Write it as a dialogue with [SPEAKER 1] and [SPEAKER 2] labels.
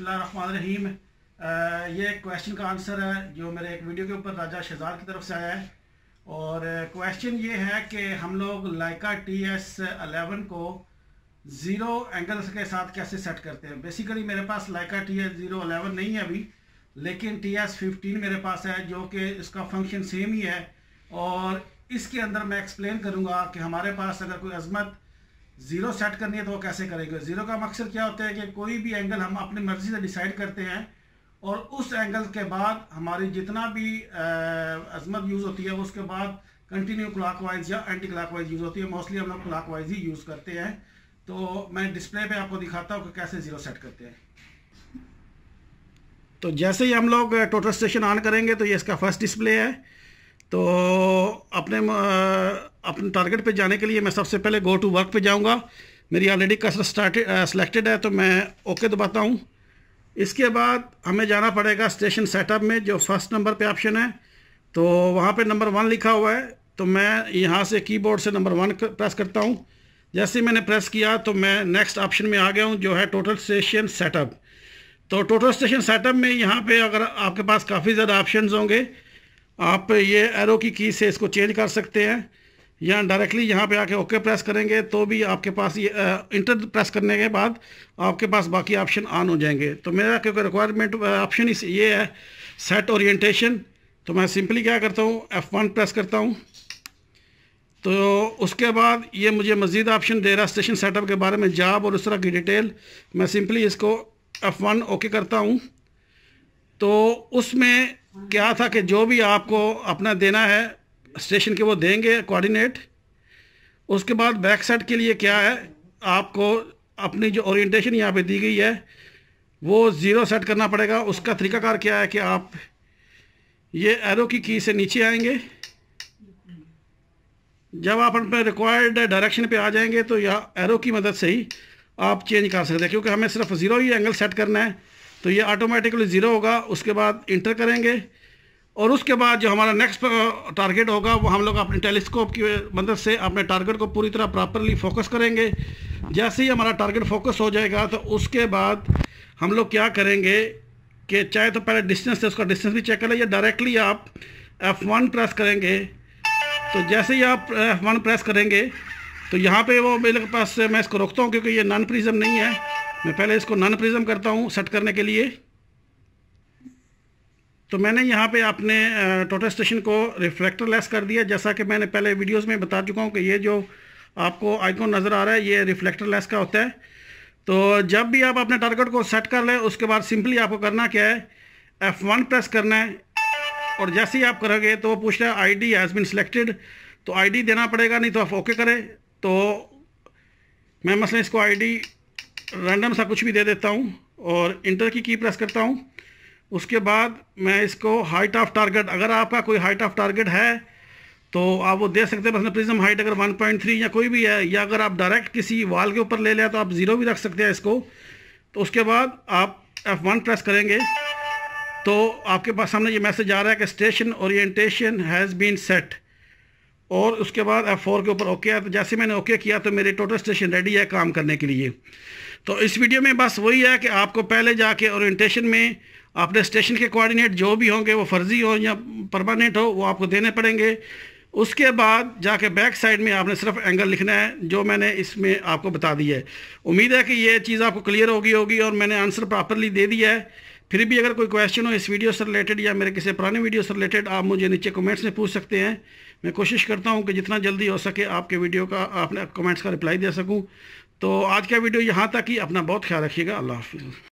[SPEAKER 1] बसमीम ये क्वेश्चन का आंसर है जो मेरे एक वीडियो के ऊपर राजा शहजाद की तरफ से आया है और क्वेश्चन ये है कि हम लोग लाइका टी एस अलेवन को ज़ीरो एंगल्स के साथ कैसे सेट करते हैं बेसिकली मेरे पास Leica T S zero eleven नहीं है अभी लेकिन टी एस फिफ्टीन मेरे पास है जो कि इसका फंक्शन सेम ही है और इसके अंदर मैं एक्सप्लेन करूँगा कि हमारे पास अगर कोई अजमत ज़ीरो सेट करनी है तो वो कैसे करेंगे ज़ीरो का मकसद क्या होता है कि कोई भी एंगल हम अपनी मर्ज़ी से डिसाइड करते हैं और उस एंगल के बाद हमारी जितना भी अजमत यूज़ होती है उसके बाद कंटिन्यू क्लाक वाइज या एंटी क्लाक वाइज यूज़ होती है मोस्टली हम लोग क्लाक वाइज ही यूज़ करते हैं तो मैं डिस्प्ले पे आपको दिखाता हूँ कि कैसे ज़ीरो सेट करते हैं तो जैसे ही हम लोग टोटल स्टेशन ऑन करेंगे तो ये इसका फर्स्ट डिस्प्ले है तो अपने अपने टारगेट पे जाने के लिए मैं सबसे पहले गो टू वर्क पे जाऊंगा मेरी ऑलरेडी कसर स्टार्टेड सेलेक्टेड है तो मैं ओके दबाता हूँ इसके बाद हमें जाना पड़ेगा स्टेशन सेटअप में जो फर्स्ट नंबर पे ऑप्शन है तो वहाँ पे नंबर वन लिखा हुआ है तो मैं यहाँ से कीबोर्ड से नंबर वन प्रेस करता हूँ जैसे मैंने प्रेस किया तो मैं नेक्स्ट ऑप्शन में आ गया हूँ जो है टोटल स्टेशन सेटअप तो टोटल स्टेशन सेटअप में यहाँ पर अगर आपके पास काफ़ी ज़्यादा ऑप्शन होंगे आप ये एरो की की से इसको चेंज कर सकते हैं या डायरेक्टली यहाँ पे आके ओके प्रेस करेंगे तो भी आपके पास ये इंटर प्रेस करने के बाद आपके पास बाकी ऑप्शन ऑन हो जाएंगे तो मेरा क्योंकि रिक्वायरमेंट ऑप्शन इस ये है सेट ओरिएंटेशन तो मैं सिंपली क्या करता हूँ एफ़ वन प्रेस करता हूँ तो उसके बाद ये मुझे मज़ीद ऑप्शन दे रहा है स्टेशन सेटअप के बारे में जाब और उस तरह की डिटेल मैं सिंपली इसको एफ़ वन ओके करता हूँ तो उसमें क्या था कि जो भी आपको अपना देना है स्टेशन के वो देंगे कोऑर्डिनेट उसके बाद बैक साइड के लिए क्या है आपको अपनी जो ओरिएंटेशन यहाँ पे दी गई है वो ज़ीरो सेट करना पड़ेगा उसका तरीकाकार क्या है कि आप ये एरो की की से नीचे आएंगे जब आप अपने रिक्वायर्ड डायरेक्शन पे आ जाएंगे तो यह एरो की मदद से ही आप चेंज कर सकते हैं क्योंकि हमें सिर्फ ज़ीरो ही एंगल सेट करना है तो ये ऑटोमेटिकली ज़ीरो होगा उसके बाद इंटर करेंगे और उसके बाद जो हमारा नेक्स्ट टारगेट होगा वो हम लोग अपने टेलीस्कोप की मदद से अपने टारगेट को पूरी तरह प्रॉपरली फोकस करेंगे जैसे ही हमारा टारगेट फोकस हो जाएगा तो उसके बाद हम लोग क्या करेंगे कि चाहे तो पहले डिस्टेंस से उसका डिस्टेंस भी चेक करें या डायरेक्टली आप एफ़ वन प्रेस करेंगे तो जैसे ही आप एफ़ वन प्रेस करेंगे तो यहाँ पे वो मेरे पास मैं इसको रोकता हूँ क्योंकि ये नॉन प्रिज्म नहीं है मैं पहले इसको नॉन प्रिज्म करता हूँ सेट करने के लिए तो मैंने यहाँ पे अपने टोटल स्टेशन को रिफ्लेक्टर लेस कर दिया जैसा कि मैंने पहले वीडियोस में बता चुका हूँ कि ये जो आपको आइकॉन नज़र आ रहा है ये रिफ्लेक्टर लेस का होता है तो जब भी आप अपने टारगेट को सेट कर लें उसके बाद सिंपली आपको करना क्या है एफ़ वन प्रेस करना है और जैसे ही आप करोगे तो वो पूछ रहे हैं I D has been selected तो आई डी देना पड़ेगा नहीं तो आप ओके करें तो मैं मसलन इसको आई डी रैंडम सा कुछ भी दे देता हूँ और इंटर की की प्रेस करता हूँ उसके बाद मैं इसको हाइट ऑफ टारगेट अगर आपका कोई हाइट ऑफ टारगेट है तो आप वो दे सकते हैं बस प्रिज्म हाइट अगर 1.3 या कोई भी है या अगर आप डायरेक्ट किसी वाल के ऊपर ले लें तो आप ज़ीरो भी रख सकते हैं इसको तो उसके बाद आप F1 प्रेस करेंगे तो आपके पास सामने ये मैसेज आ रहा है कि station orientation has been set और उसके बाद एफ फोर के ऊपर ओके है तो जैसे मैंने ओके किया तो मेरे टोटल स्टेशन रेडी है काम करने के लिए तो इस वीडियो में बस वही है कि आपको पहले जाके ओरिएंटेशन में अपने स्टेशन के कोऑर्डिनेट जो भी होंगे वो फर्जी हो या परमानेंट हो वो आपको देने पड़ेंगे उसके बाद जाके बैक साइड में आपने सिर्फ एंगल लिखना है जो मैंने इसमें आपको बता दी है उम्मीद है कि ये चीज़ आपको क्लियर होगी होगी और मैंने आंसर प्रॉपरली दे दिया है फिर भी अगर कोई क्वेश्चन हो इस वीडियो से रिलेटेड या मेरे किसी पुराने वीडियो से रिलेटेड आप मुझे नीचे कमेंट्स में पूछ सकते हैं मैं कोशिश करता हूँ कि जितना जल्दी हो सके आपके वीडियो का आपने कमेंट्स का रिप्लाई दे सकूँ तो आज का वीडियो यहाँ तक ही अपना बहुत ख्याल रखिएगा अल्लाह हाफिज़